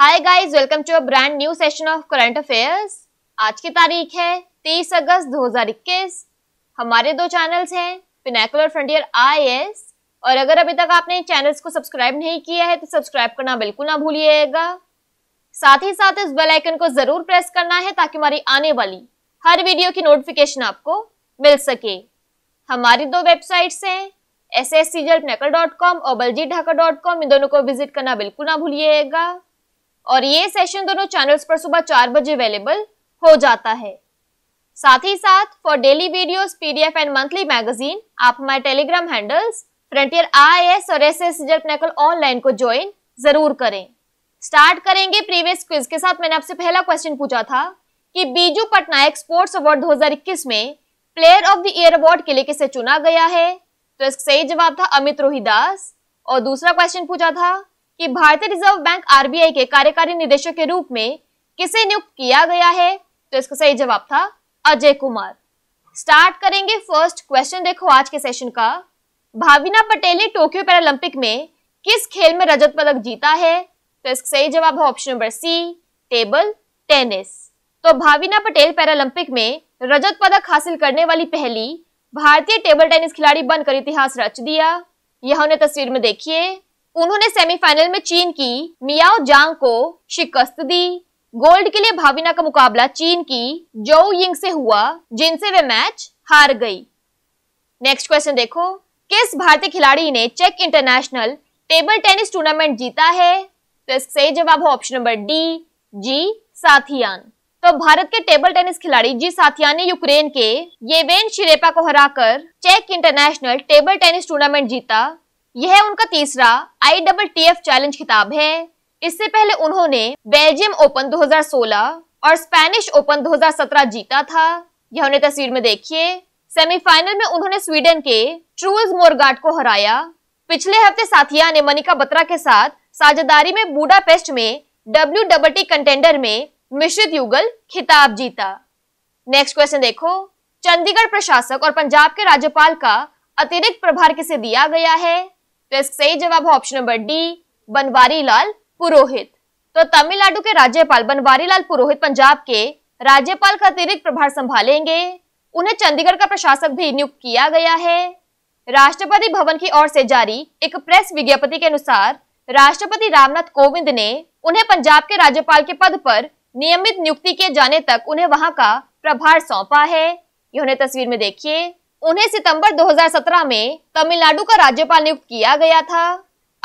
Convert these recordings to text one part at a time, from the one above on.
hi guys welcome to a brand new session of current affairs आज की तारीख है 30 अगस्त 2021 हमारे दो चैनल्स हैं पिनाकुलर फ्रंटियर आईएएस और अगर अभी तक आपने चैनल्स को सब्सक्राइब नहीं किया है तो सब्सक्राइब करना बिल्कुल ना भूलिएगा साथ ही साथ इस बेल आइकन को जरूर प्रेस करना है ताकि हमारी आने वाली हर वीडियो की नोटिफिकेशन आपको मिल सके हमारी दो वेबसाइट्स हैं एस एस सी और बलजीत ढाका इन दोनों को विजिट करना बिल्कुल ना भूलिएगा और ये सेशन दोनों चैनल्स पर सुबह चार बजे अवेलेबल हो जाता है साथ ही साथ for daily videos PDF and monthly magazine आप हमारे टेलीग्राम हैंडल्स फ्रंटियर आई और एस एस ऑनलाइन को ज्वाइन जरूर करें स्टार्ट करेंगे प्रीवियस क्विज के साथ मैंने आपसे पहला क्वेश्चन पूछा था कि बीजू पटनायक स्पोर्ट्स अवार्ड 2021 में player of the year award के लिए किसे चुना गया है तो इसका सही जवाब था अमित रोहिदास और दूसरा क्वेश्चन पूछा था कि भारतीय रिजर्व बैंक आरबीआई के कार्यकारी निदेशक के रूप में किसे नियुक्त किया गया है तो इसका सही जवाब था अजय कुमार स्टार्ट करेंगे फर्स्ट क्वेश्चन देखो आज के सेशन का भाविना पटेल ने टोक्यो पैरालंपिक में किस खेल में रजत पदक जीता है तो इसका सही जवाब है option number C table tennis तो भाविना पटेल पैरालंपिक में रजत पदक हासिल करने वाली पहली भारतीय टेबल टेनिस खिलाड़ी बनकर इतिहास रच दिया यह उन्हें तस्वीर में देखिए उन्होंने सेमीफाइनल में चीन की मियाओ जांग को शिकस्त दी गोल्ड के लिए भाविना का मुकाबला चीन की जो यिंग से हुआ जिनसे वे मैच हार गई नेक्स्ट क्वेश्चन देखो किस भारतीय खिलाड़ी ने चेक इंटरनेशनल टेबल टेनिस टूर्नामेंट जीता है तो सही जवाब है option number D G Sathiyan तो भारत के टेबल टेनिस खिलाड़ी जी साथियान ने यूक्रेन के येवेन शिरेपा को हराकर चेक इंटरनेशनल टेबल टेनिस टूर्नामेंट जीता यह उनका तीसरा I double T F challenge खिताब है इससे पहले उन्होंने बेल्जियम ओपन 2016 और स्पेनिश ओपन 2017 जीता था यह उन्हें तस्वीर में देखिए सेमीफाइनल में उन्होंने स्वीडन के ट्रूल्स मोरगाट को हराया पिछले हफ्ते साथिया ने मनिका बत्रा के साथ साझेदारी में बूडापेस्ट में डब्ल्यू डबल टी कंटेंडर में मिश्रित युगल खिताब जीता नेक्स्ट क्वेश्चन देखो चंडीगढ़ प्रशासक और पंजाब के राज्यपाल का अतिरिक्त प्रभार किसे दिया गया है तो इसका सही जवाब है option number D Banwari Lal पुरोहित तो तमिलनाडु के राज्यपाल बनवारी लाल पुरोहित पंजाब के राज्यपाल का अतिरिक्त प्रभार संभालेंगे उन्हें चंडीगढ़ का प्रशासक भी नियुक्त किया गया है राष्ट्रपति भवन की ओर से जारी एक प्रेस विज्ञप्ति के अनुसार राष्ट्रपति रामनाथ कोविंद ने उन्हें पंजाब के राज्यपाल के पद पर नियमित नियुक्ति किए जाने तक उन्हें वहां का प्रभार सौंपा है यह उन्हें तस्वीर में देखिए उन्हें सितंबर 2017 में तमिलनाडु का राज्यपाल नियुक्त किया गया था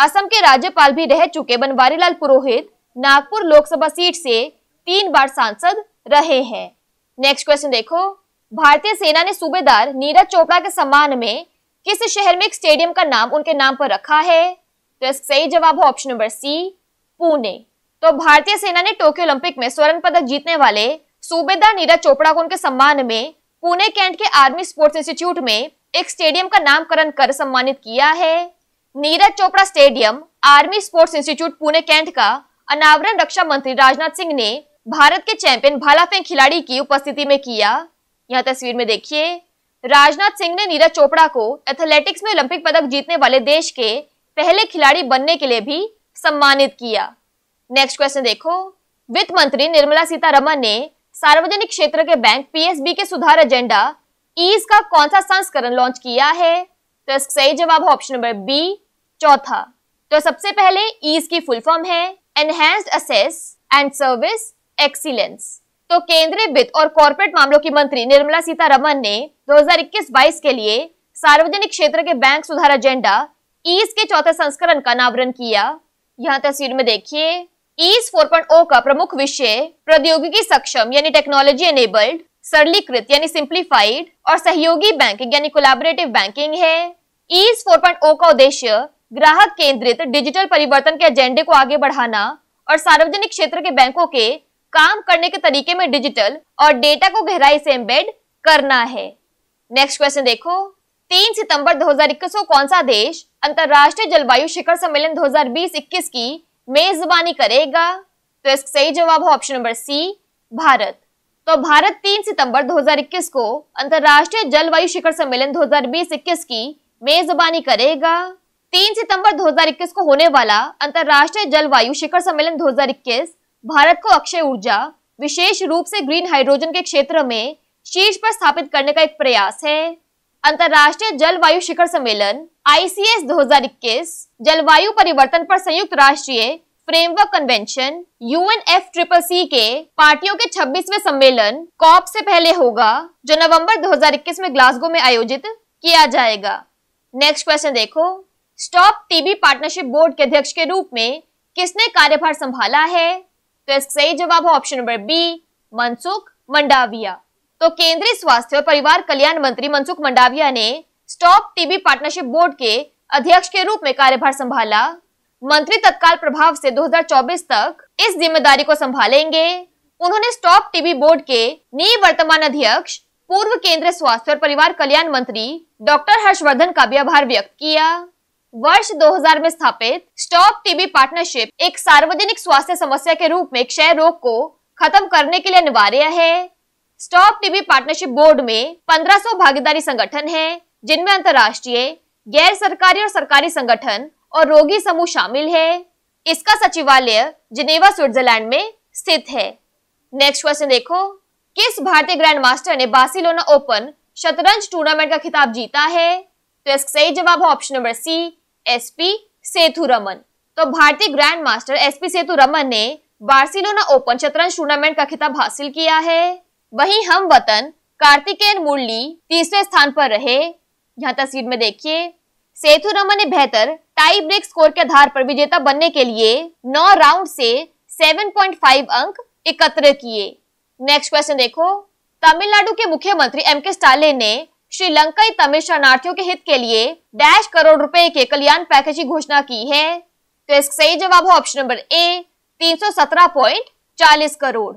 असम के राज्यपाल भी रह चुके बनवारीलाल पुरोहित नागपुर लोकसभा सीट से तीन बार सांसद रहे हैं नेक्स्ट क्वेश्चन देखो भारतीय सेना ने सूबेदार नीरज चोपड़ा के सम्मान में किस शहर में एक स्टेडियम का नाम उनके नाम पर रखा है तो सही जवाब है ऑप्शन नंबर सी पुणे तो भारतीय सेना ने टोक्यो ओलंपिक में स्वर्ण पदक जीतने वाले सूबेदार नीरज चोपड़ा को उनके सम्मान में पुणे कैंट के आर्मी स्पोर्ट्स इंस्टीट्यूट में एक स्टेडियम का नामकरण कर सम्मानित किया है Neeraj Chopra stadium army sports institute Pune cantt का अनावरण रक्षा मंत्री राजनाथ सिंह ने भारत के चैंपियन भाला फेंक खिलाड़ी की उपस्थिति में किया यह तस्वीर में देखिए राजनाथ सिंह ने नीरज चोपड़ा को एथलेटिक्स में ओलंपिक पदक जीतने वाले देश के पहले खिलाड़ी बनने के लिए भी सम्मानित किया नेक्स्ट क्वेश्चन देखो वित्त मंत्री निर्मला सीतारमन ने सार्वजनिक क्षेत्र के बैंक पीएसबी के सुधार एजेंडा ईज का कौन सा संस्करण लॉन्च किया है तो इसका सही जवाब ऑप्शन नंबर बी चौथा तो सबसे पहले ईज की फुल फॉर्म है enhanced access and service excellence तो केंद्रीय वित्त और कॉरपोरेट मामलों की मंत्री निर्मला सीतारमन ने 2021-22 के लिए सार्वजनिक क्षेत्र के बैंक सुधार एजेंडा ईस के चौथे संस्करण का अनावरण किया यहाँ तस्वीर में देखिए ईस 4.0 का प्रमुख विषय प्रौद्योगिकी सक्षम यानी टेक्नोलॉजी एनेबल्ड सरलीकृत यानी सिंप्लीफाइड और सहयोगी बैंकिंग यानी कोलैबोरेटिव बैंकिंग है ईस 4.0 का उद्देश्य ग्राहक केंद्रित डिजिटल परिवर्तन के एजेंडे को आगे बढ़ाना और सार्वजनिक क्षेत्र के बैंकों के काम करने के तरीके में डिजिटल और डेटा को गहराई से एम्बेड करना है नेक्स्ट क्वेश्चन देखो तीन सितंबर इक्कीस को कौन सा देश अंतर्राष्ट्रीय जलवायु शिखर सम्मेलन बीस इक्कीस की मेजबानी करेगा तो इसका सही जवाब है ऑप्शन नंबर सी भारत तो भारत 3 सितंबर 2021 को अंतर्राष्ट्रीय जलवायु शिखर सम्मेलन 2020-21 की मेजबानी करेगा 3 सितंबर 2021 को होने वाला अंतर्राष्ट्रीय जलवायु शिखर सम्मेलन 2021 भारत को अक्षय ऊर्जा विशेष रूप से ग्रीन हाइड्रोजन के क्षेत्र में शीर्ष पर स्थापित करने का एक प्रयास है अंतर्राष्ट्रीय जलवायु शिखर सम्मेलन आईसीएस 2021 जलवायु परिवर्तन पर संयुक्त राष्ट्रीय framework convention UN F triple C के पार्टियों के 26वें सम्मेलन कॉप से पहले होगा जो नवंबर 2021 में ग्लासगो में आयोजित किया जाएगा नेक्स्ट क्वेश्चन देखो स्टॉप टीबी पार्टनरशिप बोर्ड के अध्यक्ष के रूप में किसने कार्यभार संभाला है तो इसका सही जवाब है option number B Mansukh Mandaviya तो केंद्रीय स्वास्थ्य और परिवार कल्याण मंत्री मनसुख मंडाविया ने स्टॉप टीबी पार्टनरशिप बोर्ड के अध्यक्ष के रूप में कार्यभार संभाला मंत्री तत्काल प्रभाव से 2024 तक इस जिम्मेदारी को संभालेंगे उन्होंने स्टॉप टीबी बोर्ड के वर्तमान अध्यक्ष पूर्व केंद्रीय स्वास्थ्य और परिवार कल्याण मंत्री डॉक्टर हर्षवर्धन का भी आभार व्यक्त किया वर्ष 2000 में स्थापित स्टॉप टीबी पार्टनरशिप एक सार्वजनिक स्वास्थ्य समस्या के रूप में क्षय रोग को खत्म करने के लिए अनिवार्य है स्टॉप टीबी पार्टनरशिप बोर्ड में 1500 भागीदारी संगठन हैं, जिनमें अंतर्राष्ट्रीय गैर सरकारी और सरकारी संगठन और रोगी समूह शामिल है इसका सचिवालय जिनेवा स्विट्जरलैंड में स्थित है नेक्स्ट क्वेश्चन देखो किस भारतीय ग्रैंड मास्टर ने बार्सिलोना ओपन शतरंज टूर्नामेंट का खिताब जीता है तो इसका सही जवाब है option number C S P Raman तो भारतीय grand master S P Raman ने बार्सिलोना ओपन शतरंज टूर्नामेंट का खिताब हासिल किया है वहीं हम वतन कार्तिकेन मुरली तीसरे स्थान पर रहे यहाँ तस्वीर में देखिए सेतु रमन ने बेहतर टाई ब्रेक स्कोर के आधार पर विजेता बनने के लिए नौ राउंड से 7.5 अंक एकत्र किए नेक्स्ट क्वेश्चन देखो तमिलनाडु के मुख्यमंत्री एम के स्टालिन ने श्रीलंका तमिल शरणार्थियों के हित के लिए डैश करोड़ रुपए के कल्याण पैकेज की घोषणा की है तो इसका सही जवाब है ऑप्शन नंबर ए तीन करोड़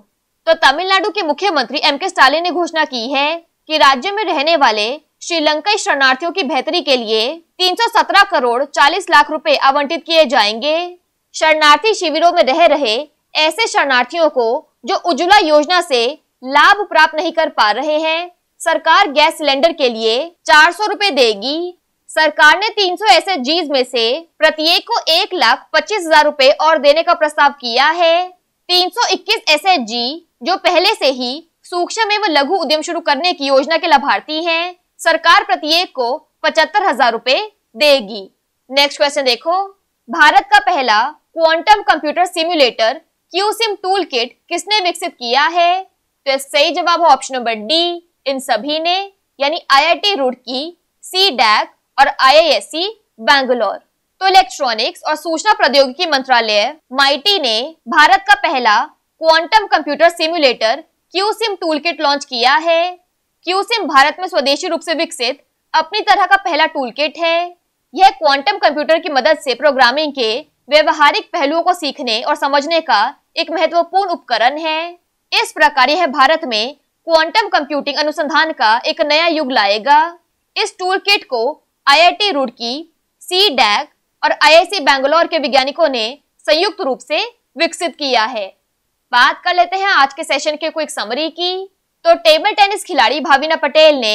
तो तमिलनाडु के मुख्यमंत्री एम के स्टालिन ने घोषणा की है कि राज्य में रहने वाले श्रीलंकाई शरणार्थियों की बेहतरी के लिए 317 करोड़ 40 लाख रुपए आवंटित किए जाएंगे शरणार्थी शिविरों में रह रहे ऐसे शरणार्थियों को जो उज्ज्वला योजना से लाभ प्राप्त नहीं कर पा रहे हैं सरकार गैस सिलेंडर के लिए चार सौ रूपए देगी सरकार ने 300 ऐसे जीज में से प्रत्येक को एक लाख पच्चीस हजार रूपए और देने का प्रस्ताव किया है 321 एस एच जी जो पहले से ही सूक्ष्म एवं लघु उद्यम शुरू करने की योजना के लाभार्थी हैं, सरकार प्रत्येक को पचहत्तर हजार रूपए देगी नेक्स्ट क्वेश्चन देखो भारत का पहला quantum computer simulator QSim tool kit किसने विकसित किया है तो सही जवाब है ऑप्शन नंबर डी इन सभी ने यानी आईआईटी रुड़की सी डैक और आईआईएससी बैंगलोर तो इलेक्ट्रॉनिक्स और सूचना प्रौद्योगिकी मंत्रालय माइटी ने भारत का पहला quantum computer simulator QSim toolkit launch किया है क्यूसिम भारत में स्वदेशी रूप से विकसित अपनी तरह का पहला टूलकिट है यह क्वांटम कंप्यूटर की मदद से प्रोग्रामिंग के व्यवहारिक पहलुओं को सीखने और समझने का एक महत्वपूर्ण उपकरण है इस प्रकार यह भारत में क्वांटम कंप्यूटिंग अनुसंधान का एक नया युग लाएगा इस टूल किट को I I T Roorkee C DAC और आई आई सी बैंगलोर के वैज्ञानिकों ने संयुक्त रूप से विकसित किया है बात कर लेते हैं आज के सेशन के क्विक समरी की तो टेबल टेनिस खिलाड़ी भाविना पटेल ने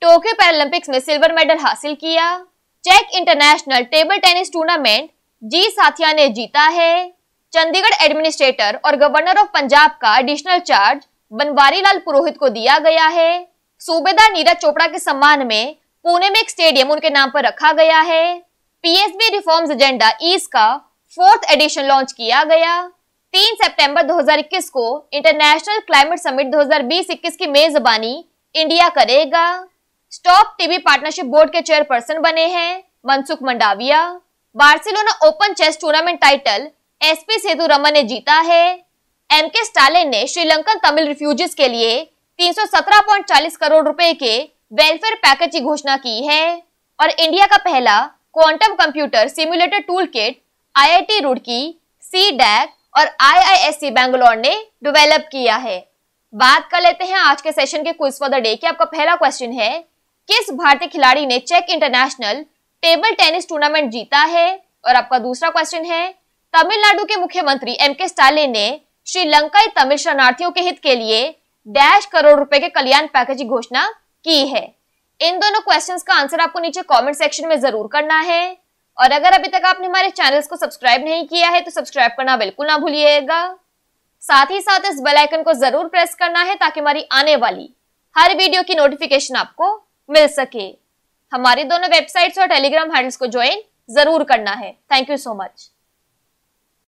टोक्यो पैरालंपिक्स में सिल्वर मेडल हासिल किया चेक international table tennis tournament G Sathiya ने जीता है चंडीगढ़ एडमिनिस्ट्रेटर और गवर्नर ऑफ पंजाब का एडिशनल चार्ज बनवारी लाल पुरोहित को दिया गया है सूबेदार नीरज चोपड़ा के सम्मान में पुणे में एक स्टेडियम उनके नाम पर रखा गया है पीएसबी रिफॉर्म्स एजेंडा ईस्ट का फोर्थ एडिशन लॉन्च किया गया 3 सितंबर 2021 को इंटरनेशनल क्लाइमेट समिट 2020-21 की मेजबानी इंडिया करेगा स्टॉप टीवी पार्टनरशिप बोर्ड के चेयरपर्सन बने हैं Mansukh Mandaviya Barcelona open chess tournament title SP Sethu Raman ने जीता है एम के स्टालिन ने श्रीलंकन तमिल रिफ्यूजीज के लिए 317.40 करोड़ रुपए के वेलफेयर पैकेज की घोषणा की है और इंडिया का पहला quantum computer simulator tool kit I Roorkee C DAC और आईआईएससी बैंगलोर ने डेवलप किया है बात कर लेते हैं आज के सेशन के क्विज फॉर द डे की आपका पहला क्वेश्चन है किस भारतीय खिलाड़ी ने चेक इंटरनेशनल टेबल टेनिस टूर्नामेंट जीता है और आपका दूसरा क्वेश्चन है तमिलनाडु के मुख्यमंत्री एम के स्टालिन ने श्रीलंकाई तमिल शरणार्थियों के हित के लिए डैश करोड़ रुपए के कल्याण पैकेज की घोषणा की है इन दोनों क्वेश्चंस का आंसर आपको नीचे कमेंट सेक्शन में जरूर करना है और अगर अभी तक आपने हमारे चैनल्स को सब्सक्राइब नहीं किया है तो सब्सक्राइब करना बिल्कुल ना भूलिएगा साथ ही साथ इस बेल आइकन को जरूर प्रेस करना है ताकि हमारी आने वाली हर वीडियो की नोटिफिकेशन आपको मिल सके हमारी दोनों वेबसाइट्स और टेलीग्राम हैंडल्स को ज्वाइन जरूर करना है थैंक यू सो मच